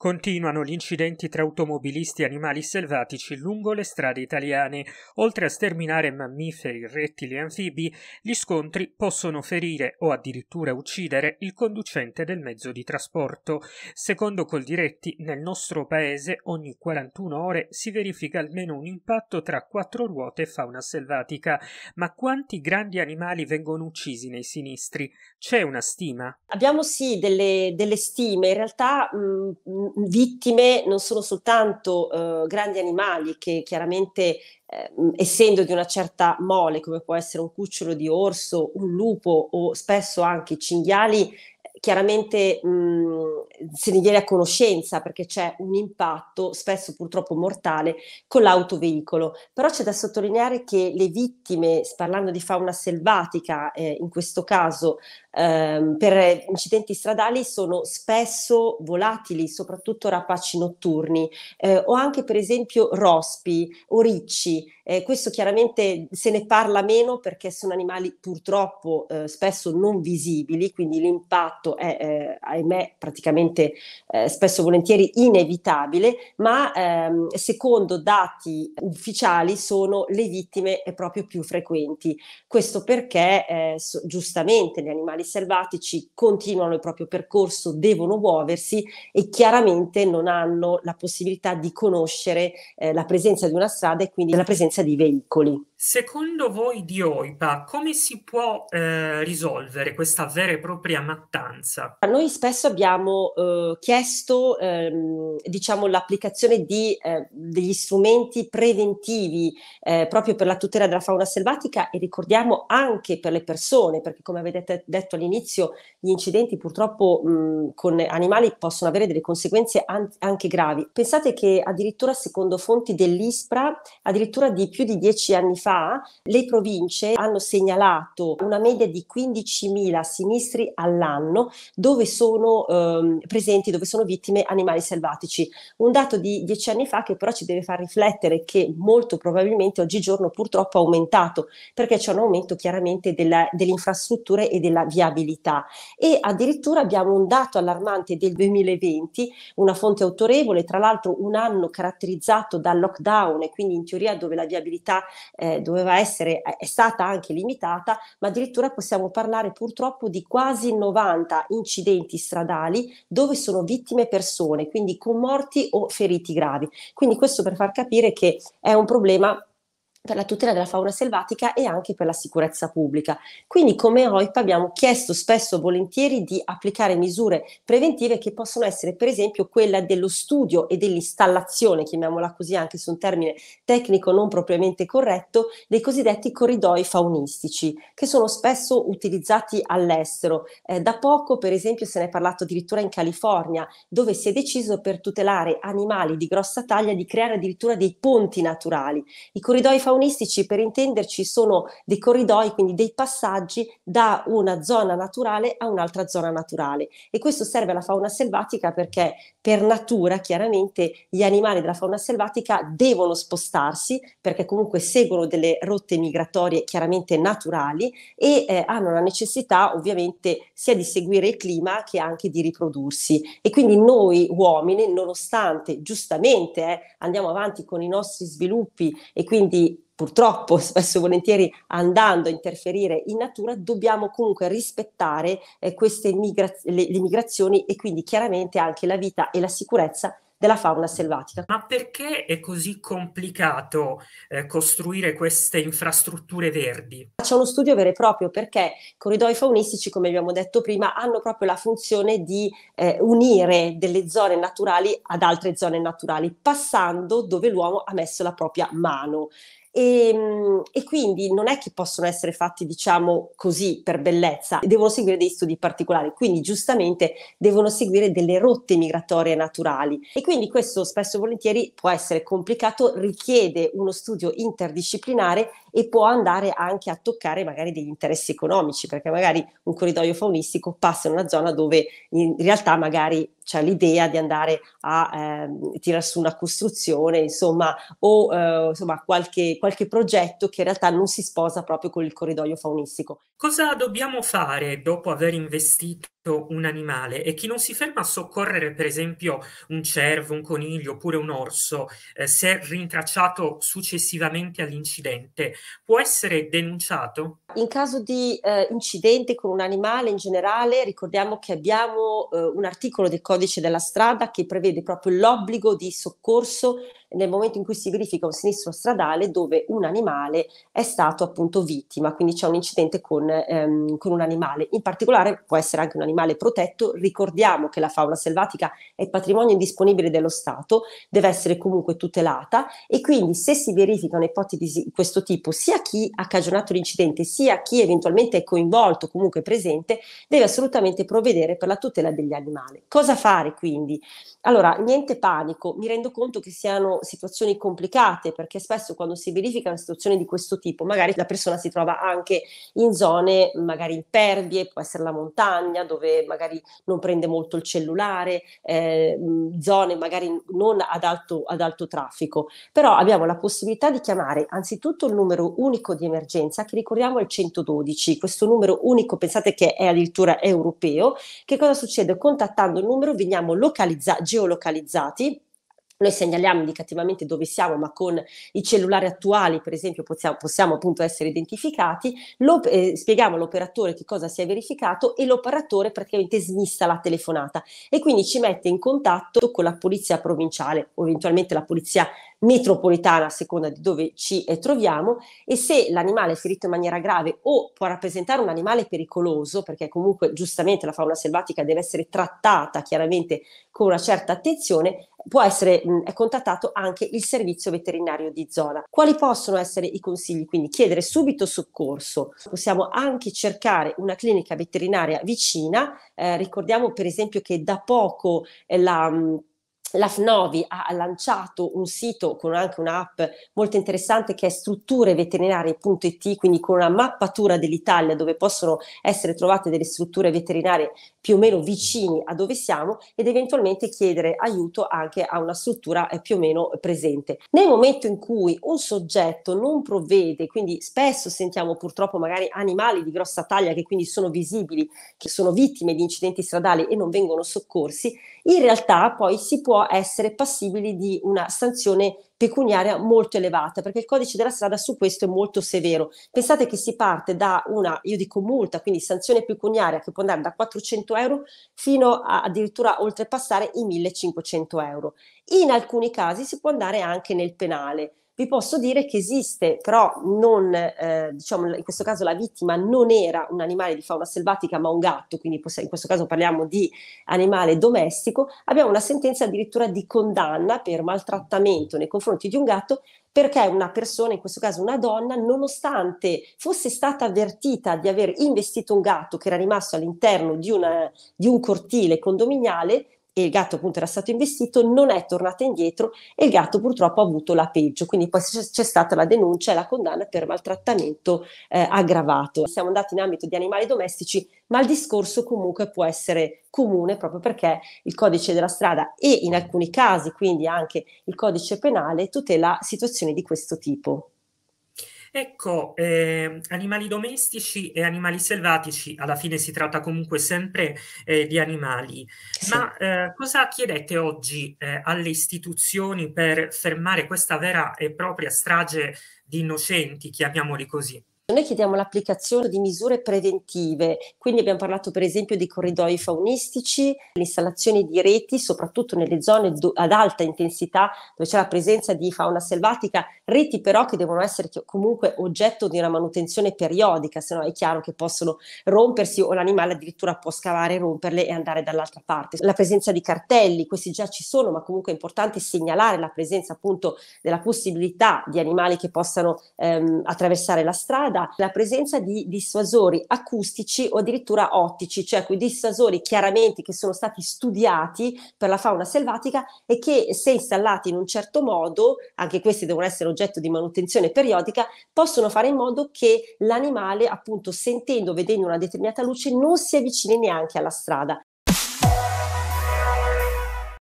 Continuano gli incidenti tra automobilisti e animali selvatici lungo le strade italiane. Oltre a sterminare mammiferi, rettili e anfibi, gli scontri possono ferire o addirittura uccidere il conducente del mezzo di trasporto. Secondo Coldiretti, nel nostro paese ogni 41 ore si verifica almeno un impatto tra quattro ruote e fauna selvatica. Ma quanti grandi animali vengono uccisi nei sinistri? C'è una stima? Abbiamo sì delle, delle stime, in realtà mh, vittime non sono soltanto eh, grandi animali che chiaramente eh, essendo di una certa mole come può essere un cucciolo di orso, un lupo o spesso anche i cinghiali chiaramente mh, mhmm, se ne viene a conoscenza perché c'è un impatto spesso purtroppo mortale con l'autoveicolo, però c'è da sottolineare che le vittime, parlando di fauna selvatica eh, in questo caso, ehm, per incidenti stradali sono spesso volatili, soprattutto rapaci notturni eh, o anche per esempio rospi o ricci. Eh, questo chiaramente se ne parla meno perché sono animali purtroppo eh, spesso non visibili, quindi l'impatto fatto è, eh, ahimè, praticamente eh, spesso e volentieri inevitabile, ma ehm, secondo dati ufficiali sono le vittime proprio più frequenti. Questo perché eh, giustamente gli animali selvatici continuano il proprio percorso, devono muoversi e chiaramente non hanno la possibilità di conoscere eh, la presenza di una strada e quindi la presenza di veicoli. Secondo voi di OIPA come si può eh, risolvere questa vera e propria mattanza? Noi spesso abbiamo eh, chiesto ehm, diciamo, l'applicazione di, eh, degli strumenti preventivi eh, proprio per la tutela della fauna selvatica e ricordiamo anche per le persone, perché come avete detto all'inizio gli incidenti purtroppo mh, con animali possono avere delle conseguenze an- anche gravi. Pensate che addirittura secondo fonti dell'ISPRA, addirittura di più di dieci anni fa, fa, le province hanno segnalato una media di 15.000 sinistri all'anno dove sono ehm, presenti, dove sono vittime animali selvatici. Un dato di dieci anni fa che però ci deve far riflettere che molto probabilmente oggigiorno purtroppo ha aumentato perché c'è un aumento chiaramente della, delle infrastrutture e della viabilità. E addirittura abbiamo un dato allarmante del 2020, una fonte autorevole, tra l'altro un anno caratterizzato dal lockdown e quindi in teoria dove la viabilità eh, doveva essere, è stata anche limitata, ma addirittura possiamo parlare purtroppo di quasi 90 incidenti stradali dove sono vittime persone, quindi con morti o feriti gravi. Quindi questo per far capire che è un problema per la tutela della fauna selvatica e anche per la sicurezza pubblica. Quindi come OIP abbiamo chiesto spesso e volentieri di applicare misure preventive che possono essere per esempio quella dello studio e dell'installazione, chiamiamola così anche su un termine tecnico non propriamente corretto, dei cosiddetti corridoi faunistici che sono spesso utilizzati all'estero. Eh, da poco per esempio se ne è parlato addirittura in California dove si è deciso per tutelare animali di grossa taglia di creare addirittura dei ponti naturali. I corridoi faunistici per intenderci sono dei corridoi, quindi dei passaggi da una zona naturale a un'altra zona naturale e questo serve alla fauna selvatica perché per natura chiaramente gli animali della fauna selvatica devono spostarsi perché comunque seguono delle rotte migratorie chiaramente naturali e eh, hanno la necessità ovviamente sia di seguire il clima che anche di riprodursi e quindi noi uomini nonostante giustamente eh, andiamo avanti con i nostri sviluppi e quindi purtroppo spesso e volentieri andando a interferire in natura, dobbiamo comunque rispettare eh, queste migra- le, le migrazioni e quindi chiaramente anche la vita e la sicurezza della fauna selvatica. Ma perché è così complicato eh, costruire queste infrastrutture verdi? C'è uno studio vero e proprio perché i corridoi faunistici, come abbiamo detto prima, hanno proprio la funzione di eh, unire delle zone naturali ad altre zone naturali, passando dove l'uomo ha messo la propria mano e, ehm, e, quindi non è che possono essere fatti, diciamo, così per bellezza, devono seguire dei studi particolari, quindi giustamente devono seguire delle rotte migratorie naturali e quindi questo spesso e volentieri può essere complicato, richiede uno studio interdisciplinare e può andare anche a toccare magari degli interessi economici, perché magari un corridoio faunistico passa in una zona dove in realtà magari c'è cioè, l'idea di andare a eh, tirare su una costruzione, insomma, o eh, insomma, qualche, qualche, progetto che in realtà non si sposa proprio con il corridoio faunistico. Cosa dobbiamo fare dopo aver investito un animale e chi non si ferma a soccorrere per esempio un cervo, un coniglio oppure un orso eh, se rintracciato successivamente all'incidente può essere denunciato? In caso di eh, incidente con un animale in generale ricordiamo che abbiamo eh, un articolo del codice della strada che prevede proprio l'obbligo di soccorso nel momento in cui si verifica un sinistro stradale dove un animale è stato appunto vittima, quindi c'è un incidente con, ehm, con un animale. In particolare può essere anche un animale protetto, ricordiamo che la fauna selvatica è patrimonio indisponibile dello Stato, deve essere comunque tutelata e quindi se si verificano ipotesi di questo tipo, sia chi ha cagionato l'incidente, sia chi eventualmente è coinvolto, comunque presente, deve assolutamente provvedere per la tutela degli animali. Cosa fare quindi? Allora, niente panico, mi rendo conto che siano situazioni complicate, perché spesso quando si verifica una situazione di questo tipo, magari la persona si trova anche in zone magari impervie, può essere la montagna, dove magari non prende molto il cellulare, eh, zone magari non ad alto, ad alto traffico. Però abbiamo la possibilità di chiamare anzitutto il numero unico di emergenza, che ricordiamo è il 112, questo numero unico pensate che è addirittura europeo, che cosa succede? Contattando il numero veniamo localizza- geolocalizzati noi segnaliamo indicativamente dove siamo, ma con i cellulari attuali, per esempio, possiamo, possiamo appunto essere identificati, lo, eh, spieghiamo all'operatore che cosa si è verificato e l'operatore praticamente smissa la telefonata e quindi ci mette in contatto con la polizia provinciale o eventualmente la polizia metropolitana a seconda di dove ci eh, troviamo e se l'animale è ferito in maniera grave o può rappresentare un animale pericoloso, perché comunque giustamente la fauna selvatica deve essere trattata chiaramente con una certa attenzione, può essere mh, è contattato anche il servizio veterinario di zona. Quali possono essere i consigli? Quindi chiedere subito soccorso. Possiamo anche cercare una clinica veterinaria vicina. Eh, ricordiamo per esempio che da poco eh, la mh, l'AFNOVI ha lanciato un sito con anche un'app molto interessante che è struttureveterinarie.it, quindi con una mappatura dell'Italia dove possono essere trovate delle strutture veterinarie più o meno vicini a dove siamo ed eventualmente chiedere aiuto anche a una struttura eh, più o meno presente. Nel momento in cui un soggetto non provvede, quindi spesso sentiamo purtroppo magari animali di grossa taglia che quindi sono visibili, che sono vittime di incidenti stradali e non vengono soccorsi, in realtà poi si può essere passibili di una sanzione pecuniaria molto elevata, perché il codice della strada su questo è molto severo. Pensate che si parte da una, io dico multa, quindi sanzione pecuniaria che può andare da 400 euro fino a addirittura oltrepassare i 1500 euro. In alcuni casi si può andare anche nel penale vi posso dire che esiste, però non, eh, diciamo, in questo caso la vittima non era un animale di fauna selvatica, ma un gatto, quindi in questo caso parliamo di animale domestico, abbiamo una sentenza addirittura di condanna per maltrattamento nei confronti di un gatto perché una persona, in questo caso una donna, nonostante fosse stata avvertita di aver investito un gatto che era rimasto all'interno di, una, di un cortile condominiale, e il gatto appunto era stato investito, non è tornata indietro e il gatto purtroppo ha avuto la peggio, quindi poi c'è stata la denuncia e la condanna per maltrattamento eh, aggravato. Siamo andati in ambito di animali domestici, ma il discorso comunque può essere comune proprio perché il codice della strada e in alcuni casi quindi anche il codice penale tutela situazioni di questo tipo. Ecco, eh, animali domestici e animali selvatici, alla fine si tratta comunque sempre eh, di animali, sì. ma eh, cosa chiedete oggi eh, alle istituzioni per fermare questa vera e propria strage di innocenti, chiamiamoli così? Noi chiediamo l'applicazione di misure preventive, quindi abbiamo parlato per esempio di corridoi faunistici, l'installazione di reti, soprattutto nelle zone ad alta intensità dove c'è la presenza di fauna selvatica, reti però che devono essere comunque oggetto di una manutenzione periodica, se no è chiaro che possono rompersi o l'animale addirittura può scavare, romperle e andare dall'altra parte. La presenza di cartelli, questi già ci sono, ma comunque è importante segnalare la presenza appunto della possibilità di animali che possano ehm, attraversare la strada riguarda la presenza di dissuasori acustici o addirittura ottici, cioè quei dissuasori chiaramente che sono stati studiati per la fauna selvatica e che se installati in un certo modo, anche questi devono essere oggetto di manutenzione periodica, possono fare in modo che l'animale appunto sentendo, vedendo una determinata luce non si avvicini neanche alla strada.